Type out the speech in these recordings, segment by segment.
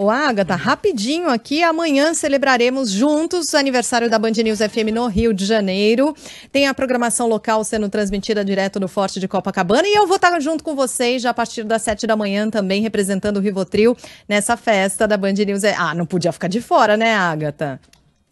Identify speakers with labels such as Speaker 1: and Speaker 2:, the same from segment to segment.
Speaker 1: Ô, Agatha, rapidinho aqui, amanhã celebraremos juntos o aniversário da Band News FM no Rio de Janeiro. Tem a programação local sendo transmitida direto no Forte de Copacabana e eu vou estar junto com vocês já a partir das sete da manhã também, representando o Rivotril nessa festa
Speaker 2: da Band News. É, ah, não podia ficar de fora, né, Agatha?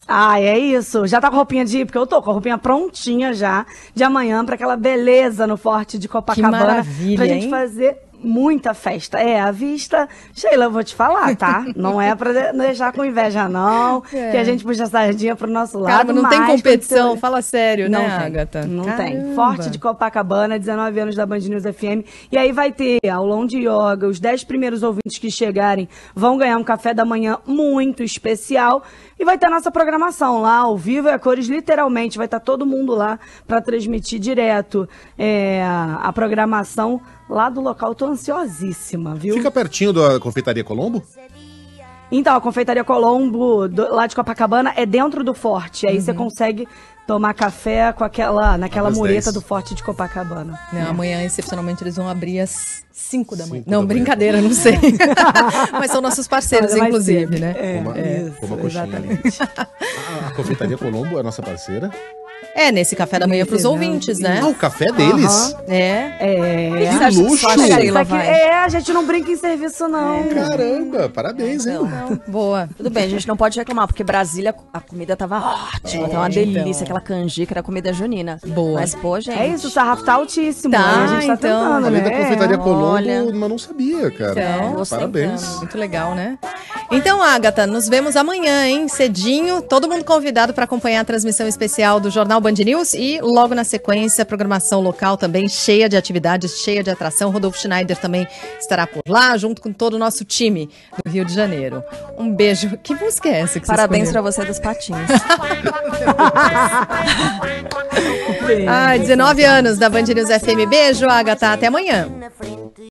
Speaker 2: Ah, é isso. Já tá com a roupinha de porque eu tô com a roupinha prontinha já de amanhã para aquela beleza no Forte de Copacabana. Que maravilha, pra gente hein? fazer muita festa. É, a vista, Sheila, eu vou te falar, tá? Não é pra deixar com inveja, não. É. Que a gente puxa a sardinha pro nosso lado. Caramba, não tem competição, fala sério, não, né, tem, Agatha? Não Caramba. tem. Forte de Copacabana, 19 anos da Band News FM. E aí vai ter aulão de yoga, os 10 primeiros ouvintes que chegarem vão ganhar um café da manhã muito especial. E vai ter a nossa programação lá, ao vivo e é a cores, literalmente. Vai estar tá todo mundo lá para transmitir direto é, a programação lá do local Tonzinho ansiosíssima,
Speaker 1: viu? Fica pertinho da Confeitaria Colombo?
Speaker 2: Então, a Confeitaria Colombo, do, lá de Copacabana, é dentro do forte. Aí uhum. você consegue tomar café com aquela, naquela mureta 10. do forte de Copacabana. Não, é. Amanhã, excepcionalmente, eles vão abrir às 5 da manhã. Cinco não, da brincadeira, manhã. não sei. Mas são nossos parceiros, inclusive, né? É, uma, é,
Speaker 1: uma coxinha né? exatamente. A Confeitaria Colombo é nossa parceira. É, nesse café da manhã para os ouvintes, né? Ah, o café é deles? Uhum. É. É.
Speaker 2: Que, é que luxo! Que É, a gente não brinca em serviço, não. É. Caramba, parabéns,
Speaker 1: hein? Não, não. Boa. Tudo bem, a gente não pode reclamar, porque Brasília, a comida tava ótima, é, tava uma delícia, aquela canjica, era comida junina. Boa. Mas, pô, gente... É isso, o
Speaker 2: sarrafo tá altíssimo, tá, né? A gente tá então, tentando, né? da Confeitaria é, Colombo, mas não sabia, cara. Então, parabéns. Então.
Speaker 1: Muito legal, né? Então, Agatha, nos vemos amanhã, hein? Cedinho, todo mundo convidado para acompanhar a transmissão especial do Jornal Band News e logo na sequência, a programação local também cheia de atividades, cheia de atração. Rodolfo Schneider também estará por lá, junto com todo o nosso time do Rio de Janeiro. Um beijo. Que música é essa que Parabéns para você dos patinhos. ah, 19 anos da Band News FM. Beijo, Agatha. Até amanhã.